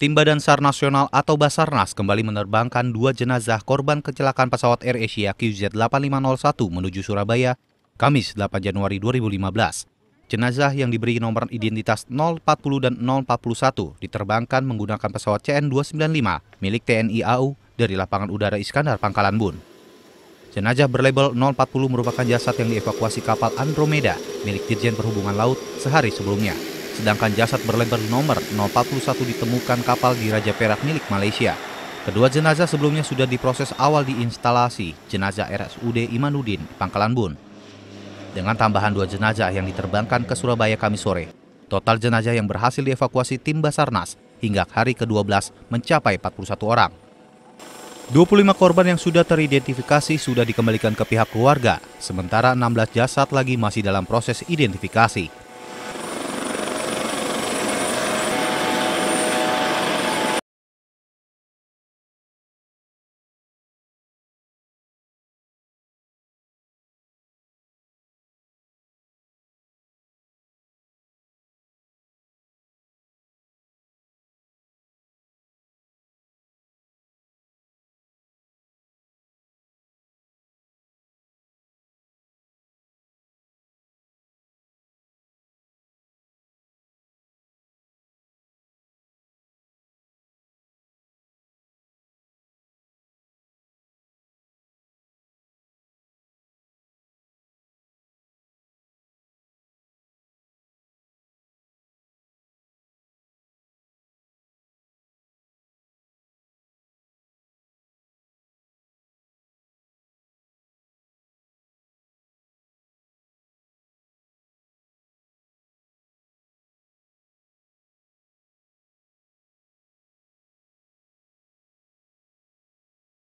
Tim Badan SAR Nasional atau Basarnas kembali menerbangkan dua jenazah korban kecelakaan pesawat Air Asia QZ8501 menuju Surabaya, Kamis 8 Januari 2015. Jenazah yang diberi nomor identitas 040 dan 041 diterbangkan menggunakan pesawat CN-295 milik TNI AU dari lapangan udara Iskandar Pangkalan Bun. Jenazah berlabel 040 merupakan jasad yang dievakuasi kapal Andromeda milik Dirjen Perhubungan Laut sehari sebelumnya sedangkan jasad berlabel nomor 041 ditemukan kapal di Raja Perak milik Malaysia. Kedua jenazah sebelumnya sudah diproses awal di instalasi jenazah RSUD Imanuddin, Pangkalan Bun. Dengan tambahan dua jenazah yang diterbangkan ke Surabaya kami sore, total jenazah yang berhasil dievakuasi tim Basarnas hingga hari ke-12 mencapai 41 orang. 25 korban yang sudah teridentifikasi sudah dikembalikan ke pihak keluarga, sementara 16 jasad lagi masih dalam proses identifikasi.